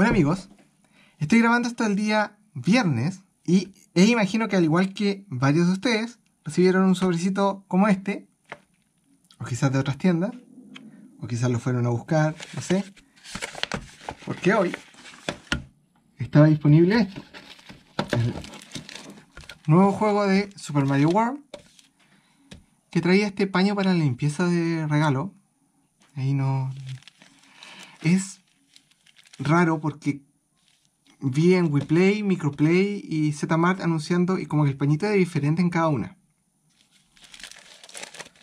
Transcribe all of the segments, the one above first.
Hola amigos, estoy grabando esto el día viernes y e imagino que al igual que varios de ustedes recibieron un sobrecito como este, o quizás de otras tiendas, o quizás lo fueron a buscar, no sé, porque hoy estaba disponible este nuevo juego de Super Mario World, que traía este paño para la limpieza de regalo, ahí no... Es raro porque vi en WePlay, Microplay y ZMart anunciando y como que el pañito era diferente en cada una.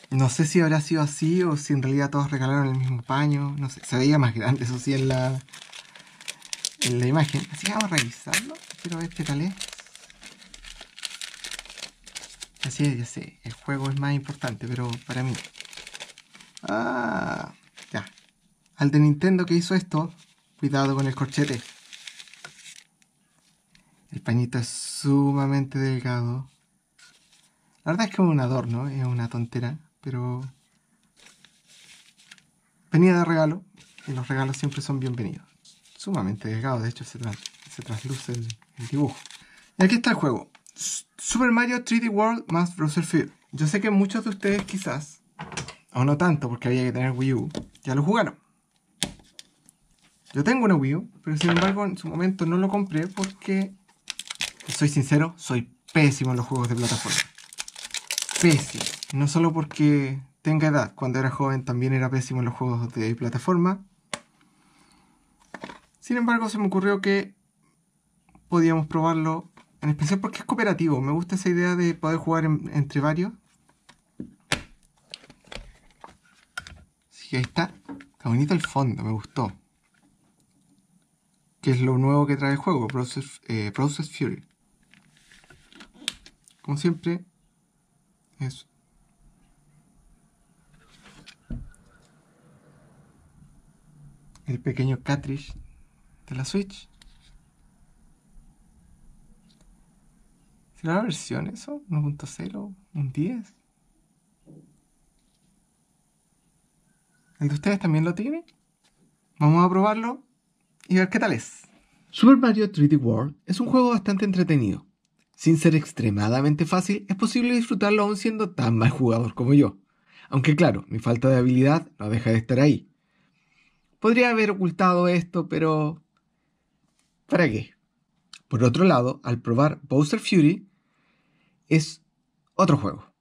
No sé si habrá sido así o si en realidad todos regalaron el mismo paño. No sé, se veía más grande, eso sí, en la, en la imagen. Así que vamos a revisarlo. Quiero ver qué tal es. Así es, ya sé, el juego es más importante, pero para mí. Ah, ya. Al de Nintendo que hizo esto, Cuidado con el corchete. El pañito es sumamente delgado. La verdad es que es un adorno, es una tontera, pero venía de regalo y los regalos siempre son bienvenidos. Sumamente delgado, de hecho se, trasluce el, dibujo. Y aquí está el juego. Super Mario 3D World más Browser Field Yo sé que muchos de ustedes quizás, o no tanto porque había que tener Wii U, ya lo jugaron. Yo tengo una Wii U, pero sin embargo en su momento no lo compré porque, soy sincero, soy pésimo en los juegos de plataforma. Pésimo. No solo porque tenga edad, cuando era joven también era pésimo en los juegos de plataforma. Sin embargo, se me ocurrió que podíamos probarlo, en especial porque es cooperativo. Me gusta esa idea de poder jugar entre varios. Así ahí está. Está bonito el fondo, me gustó que es lo nuevo que trae el juego, Process, eh, Fury. Como siempre, es El pequeño cartridge de la Switch. ¿Será la versión eso? ¿1.0? ¿Un 10? ¿El de ustedes también lo tiene? Vamos a probarlo y ver qué tal es. Super Mario 3D World es un juego bastante entretenido. Sin ser extremadamente fácil, es posible disfrutarlo aún siendo tan mal jugador como yo. Aunque claro, mi falta de habilidad no deja de estar ahí. Podría haber ocultado esto, pero... ¿Para qué? Por otro lado, al probar Bowser Fury, es otro juego.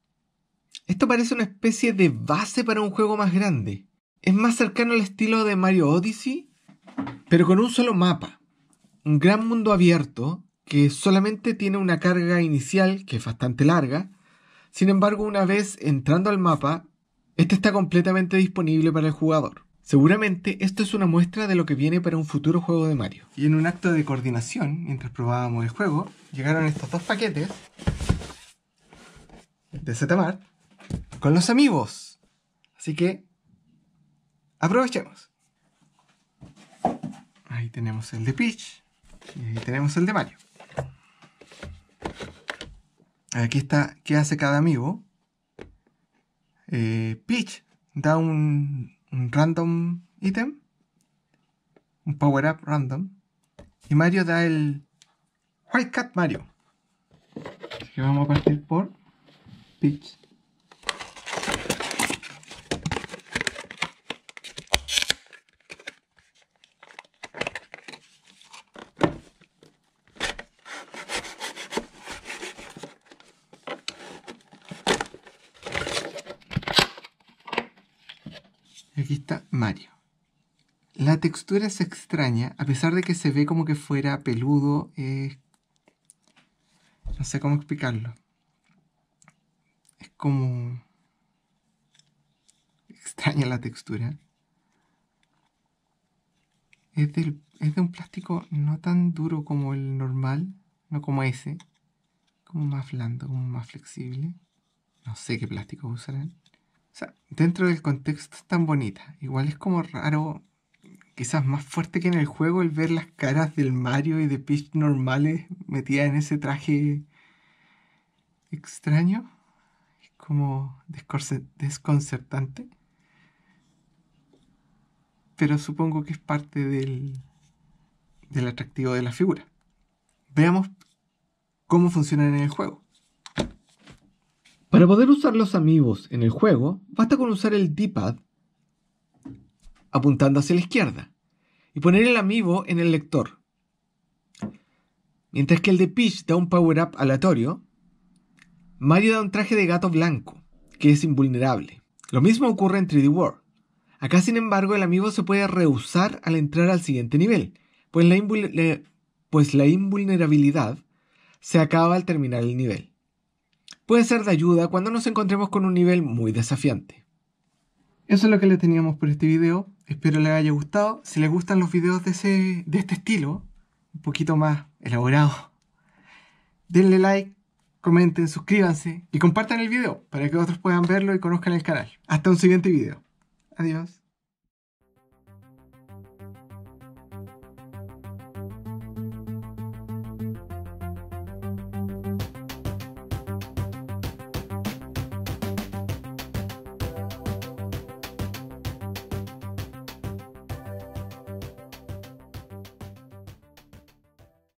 Esto parece una especie de base para un juego más grande. Es más cercano al estilo de Mario Odyssey pero con un solo mapa. Un gran mundo abierto que solamente tiene una carga inicial que es bastante larga. Sin embargo, una vez entrando al mapa, este está completamente disponible para el jugador. Seguramente esto es una muestra de lo que viene para un futuro juego de Mario. Y en un acto de coordinación, mientras probábamos el juego, llegaron estos dos paquetes de Zetamar. con los amigos. Así que aprovechemos tenemos el de Peach y tenemos el de Mario. Aquí está qué hace cada amigo. Eh, Peach da un, random item un power-up random, y Mario da el White Cat Mario. Así que vamos a partir por Peach. Aquí está Mario. La textura es extraña, a pesar de que se ve como que fuera peludo. no sé cómo explicarlo. Es como... Extraña la textura. Es, es de un plástico no tan duro como el normal, no como ese. Como más blando, como más flexible. No sé qué plástico usarán dentro del contexto es tan bonita. Igual es como raro, quizás más fuerte que en el juego, el ver las caras del Mario y de Peach normales metidas en ese traje extraño. Es como desconcertante. Pero supongo que es parte del, del atractivo de la figura. Veamos cómo funcionan en el juego. Para poder usar los amigos en el juego, basta con usar el D-pad apuntando hacia la izquierda y poner el amigo en el lector. Mientras que el de Peach da un power-up aleatorio, Mario da un traje de gato blanco, que es invulnerable. Lo mismo ocurre en 3D World. Acá, sin embargo, el amigo se puede rehusar al entrar al siguiente nivel, pues pues la invulnerabilidad se acaba al terminar el nivel puede ser de ayuda cuando nos encontremos con un nivel muy desafiante. Eso es lo que le teníamos por este video. Espero les haya gustado. Si les gustan los videos de, de este estilo, un poquito más elaborado, denle like, comenten, suscríbanse y compartan el video para que otros puedan verlo y conozcan el canal. Hasta un siguiente video. Adiós.